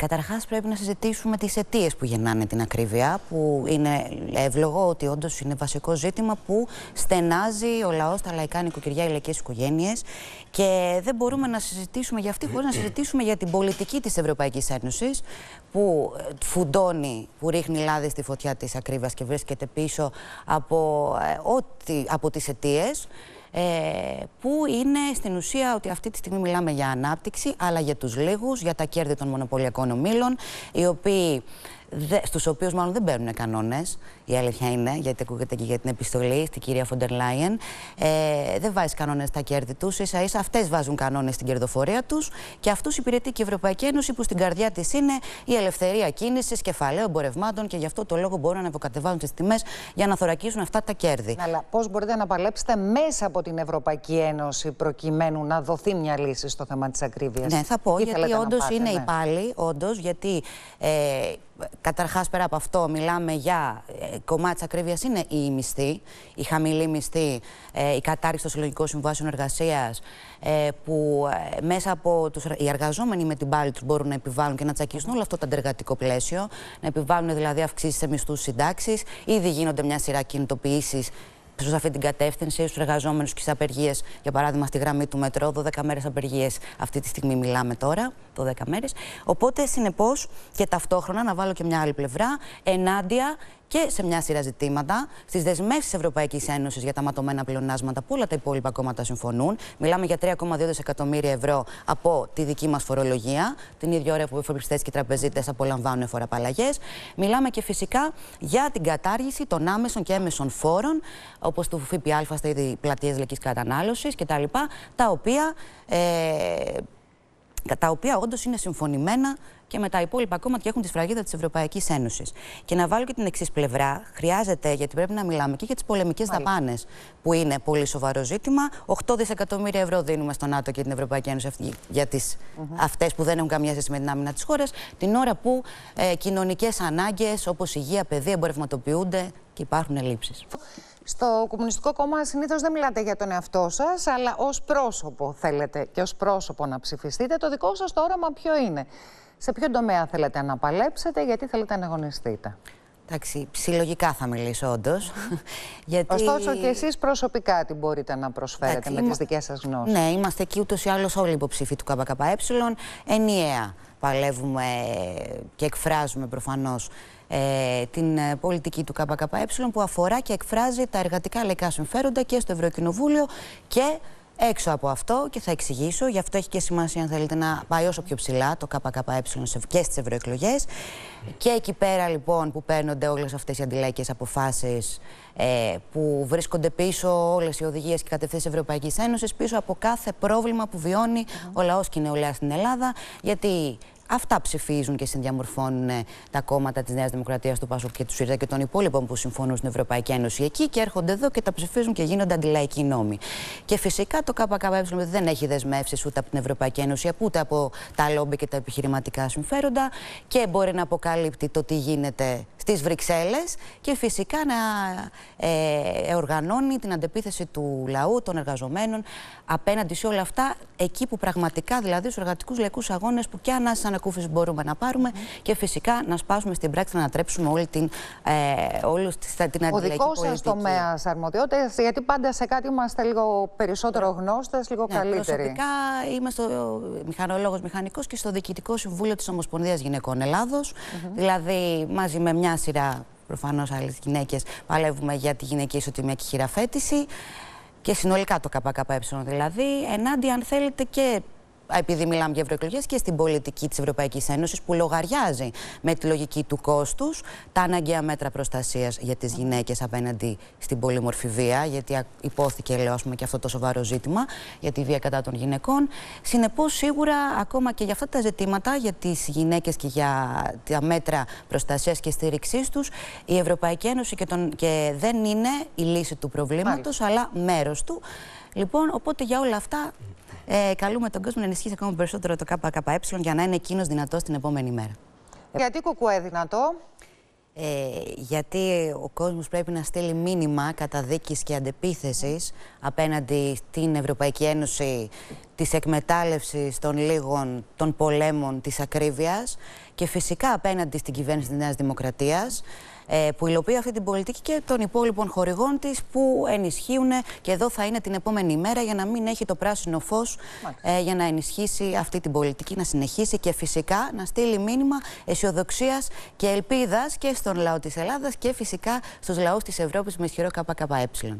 Καταρχάς, πρέπει να συζητήσουμε τις αιτίες που γεννάνε την ακρίβεια, που είναι ευλογό ότι όντως είναι βασικό ζήτημα που στενάζει ο λαός, τα λαϊκά νοικοκυριά, οι λαϊκές οικογένειες. Και δεν μπορούμε να συζητήσουμε για αυτή χωρίς να συζητήσουμε για την πολιτική της Ευρωπαϊκής Ένωσης, που ε, φουντώνει, που ρίχνει λάδι στη φωτιά της ακρίβειας και βρίσκεται πίσω από, ε, από τις αιτίες. Ε, που είναι στην ουσία ότι αυτή τη στιγμή μιλάμε για ανάπτυξη, αλλά για τους λίγους, για τα κέρδη των μονοπωλιακών ομίλων, οι οποίοι στους οποίους μάλλον δεν παίρνουν κανόνες, η αλήθεια είναι, γιατί ακούγεται και για την επιστολή στην κυρία Φοντερ Λάιεν, ε, δεν βάζει κανόνες στα κέρδη τους, ίσα ίσα αυτές βάζουν κανόνες στην κερδοφορία τους και αυτούς υπηρετεί και η Ευρωπαϊκή Ένωση που στην καρδιά της είναι η ελευθερία κίνησης, κεφαλαίου, εμπορευμάτων και γι' αυτό το λόγο μπορούν να ευοκατεβάζουν τις τιμές για να θωρακίσουν αυτά τα κέρδη. Αλλά πώς μπορείτε να παλέψετε μέσα από την Ευρωπαϊκή Ένωση προκειμένου να δοθεί μια λύση στο θέμα της ακρίβειας. Ναι, θα πω, γιατί όντω είναι ναι. υπάλληλοι, όντως, γιατί ε, Καταρχάς πέρα από αυτό μιλάμε για ε, κομμάτι της ακρίβειας είναι η μισθή, η χαμηλή μισθή, ε, η κατάρριξη των συλλογικών συμβάσεων εργασίας ε, που ε, μέσα από τους, οι εργαζόμενοι με την πάλη τους μπορούν να επιβάλλουν και να τσακίσουν όλο αυτό το αντεργατικό πλαίσιο, να επιβάλλουν δηλαδή αυξήσεις σε μισθούς συντάξεις, ήδη γίνονται μια σειρά κινητοποιήσεις προ αυτή την κατεύθυνση, στους εργαζόμενους και στις απεργίες. Για παράδειγμα, στη γραμμή του μετρό, 12 μέρες απεργίες. Αυτή τη στιγμή μιλάμε τώρα, 12 μέρες. Οπότε, συνεπώς και ταυτόχρονα, να βάλω και μια άλλη πλευρά, ενάντια και σε μια σειρά ζητήματα, στις δεσμεύσεις Ευρωπαϊκής Ένωσης για τα ματωμένα πλεονάσματα που όλα τα υπόλοιπα κόμματα συμφωνούν. Μιλάμε για 3,2 δισεκατομμύρια ευρώ από τη δική μας φορολογία, την ίδια ώρα που οι φορολογιστέ και οι τραπεζίτες απολαμβάνουν φοροαπαλλαγέ. Μιλάμε και φυσικά για την κατάργηση των άμεσων και έμεσων φόρων, όπως του ΦΠΑ στα είδη πλατείας λαϊκή κατανάλωση κτλ. Τα, τα οποία ε, τα οποία όντως είναι συμφωνημένα και με τα υπόλοιπα κόμματα και έχουν τη σφραγίδα της Ευρωπαϊκής Ένωσης. Και να βάλω και την εξής πλευρά, χρειάζεται, γιατί πρέπει να μιλάμε και για τις πολεμικές δαπάνες, που είναι πολύ σοβαρό ζήτημα. 8 δισεκατομμύρια ευρώ δίνουμε στον ΝΑΤΟ και την Ευρωπαϊκή Ένωση για αυτές που δεν έχουν καμία σχέση με την άμυνα της χώρας, την ώρα που ε, κοινωνικές ανάγκες όπως υγεία, παιδεία εμπορευματοποιούνται και υπάρχουν ελλείψεις. Στο Κομμουνιστικό Κόμμα συνήθως δεν μιλάτε για τον εαυτό σας, αλλά ως πρόσωπο θέλετε και ως πρόσωπο να ψηφιστείτε. Το δικό σας το όραμα ποιο είναι. Σε ποιον τομέα θέλετε να παλέψετε, γιατί θέλετε να αγωνιστείτε. Εντάξει, συλλογικά θα μιλήσω όντως. γιατί... Ωστόσο και εσείς προσωπικά τι μπορείτε να προσφέρετε με είμα... τι δικές σας γνώσεις. Ναι, είμαστε εκεί ούτως ή άλλως όλοι υποψήφοι του ΚΚΕ. Ενιαία παλεύουμε και εκφράζουμε προφανώς ε, την ε, πολιτική του ΚΚΕ που αφορά και εκφράζει τα εργατικά λαϊκά συμφέροντα και στο Ευρωκοινοβούλιο και έξω από αυτό και θα εξηγήσω. Γι' αυτό έχει και σημασία αν θέλετε να πάει όσο πιο ψηλά το ΚΚΕ και στις ευρωεκλογές. Και εκεί πέρα λοιπόν που παίρνονται όλες αυτές οι αντιλαϊκές αποφάσεις ε, που βρίσκονται πίσω όλες οι οδηγίες και κατευθύνσεις Ευρωπαϊκής Ένωσης πίσω από κάθε πρόβλημα που βιώνει ο λαός και η νεολαία στην Ελλάδα. Γιατί Αυτά ψηφίζουν και συνδιαμορφώνουν ε, τα κόμματα της Νέας Δημοκρατίας, του Πάσοκ και του ΣΥΡΙΖΑ και των υπόλοιπων που συμφωνούν στην Ευρωπαϊκή Ένωση εκεί και έρχονται εδώ και τα ψηφίζουν και γίνονται αντιλαϊκοί νόμοι. Και φυσικά το ΚΚΕ δεν έχει δεσμεύσεις ούτε από την Ευρωπαϊκή Ένωση ούτε από τα λόμπι και τα επιχειρηματικά συμφέροντα και μπορεί να αποκαλύπτει το τι γίνεται στις Βρυξέλλες και φυσικά να ε, οργανώνει την αντεπίθεση του λαού, των εργαζομένων απέναντι σε όλα αυτά εκεί που πραγματικά δηλαδή στους εργατικούς λαϊκούς αγώνες που κι αν ανακούφιση μπορούμε να πάρουμε και φυσικά να σπάσουμε στην πράξη να ανατρέψουμε όλη την, ε, όλους την αντιλαϊκή πολιτική. Ο δικός σας τομέας αρμοδιότητας, γιατί πάντα σε κάτι είμαστε λίγο περισσότερο ναι. γνώστες, λίγο ναι, καλύτεροι. Προσωπικά είμαι μηχανολόγος μηχανικός και στο Διοικητικό Συμβούλιο της Ομοσπονδίας Γυναικών Ελλάδος, Δηλαδή, μαζί με μια σειρά προφανώς άλλες γυναίκες, παλεύουμε για τη γυναική ισοτιμία και χειραφέτηση. Και συνολικά το ΚΚΕ δηλαδή, ενάντια αν θέλετε και επειδή μιλάμε για ευρωεκλογές, και στην πολιτική της Ευρωπαϊκής Ένωσης που λογαριάζει με τη λογική του κόστους τα αναγκαία μέτρα προστασίας για τις γυναίκες απέναντι στην πολυμορφή βία, γιατί υπόθηκε, λέω, πούμε, και αυτό το σοβαρό ζήτημα για τη βία κατά των γυναικών. Συνεπώς, σίγουρα ακόμα και για αυτά τα ζητήματα, για τις γυναίκες και για τα μέτρα προστασίας και στήριξής τους, η Ευρωπαϊκή Ένωση και, τον... και δεν είναι η λύση του προβλήματος, αλλά μέρος του. Λοιπόν, οπότε για όλα αυτά ε, καλούμε τον κόσμο να ενισχύσει ακόμα περισσότερο το ΚΚΕ για να είναι εκείνος δυνατός την επόμενη μέρα. Γιατί κουκουέ δυνατό. Ε, γιατί ο κόσμος πρέπει να στείλει μήνυμα καταδίκης και αντεπίθεσης απέναντι στην Ευρωπαϊκή Ένωση της εκμετάλλευσης των λίγων των πολέμων της ακρίβειας και φυσικά απέναντι στην κυβέρνηση της Νέας Δημοκρατίας ε, που υλοποιεί αυτή την πολιτική και των υπόλοιπων χορηγών της που ενισχύουν και εδώ θα είναι την επόμενη μέρα για να μην έχει το πράσινο φως ε, για να ενισχύσει αυτή την πολιτική, να συνεχίσει και φυσικά να στείλει μήνυμα αισιοδοξίας και ελπίδας και στον λαό της Ελλάδας και φυσικά στους λαούς της Ευρώπης με ισχυρό ΚΚΕ.